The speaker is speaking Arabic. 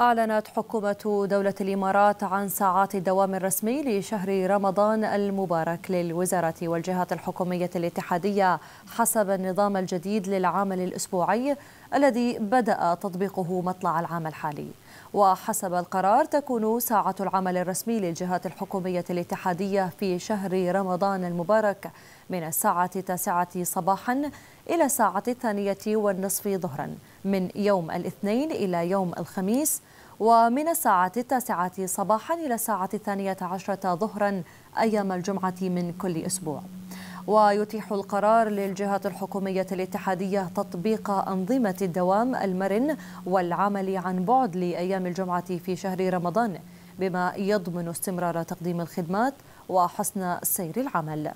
أعلنت حكومة دولة الإمارات عن ساعات الدوام الرسمي لشهر رمضان المبارك للوزارة والجهات الحكومية الاتحادية حسب النظام الجديد للعمل الأسبوعي الذي بدأ تطبيقه مطلع العام الحالي وحسب القرار تكون ساعة العمل الرسمي للجهات الحكومية الاتحادية في شهر رمضان المبارك من الساعة التاسعة صباحاً إلى ساعة الثانية والنصف ظهرا من يوم الاثنين إلى يوم الخميس ومن الساعة التاسعة صباحا إلى الساعة الثانية عشرة ظهرا أيام الجمعة من كل أسبوع ويتيح القرار للجهات الحكومية الاتحادية تطبيق أنظمة الدوام المرن والعمل عن بعد لأيام الجمعة في شهر رمضان بما يضمن استمرار تقديم الخدمات وحسن سير العمل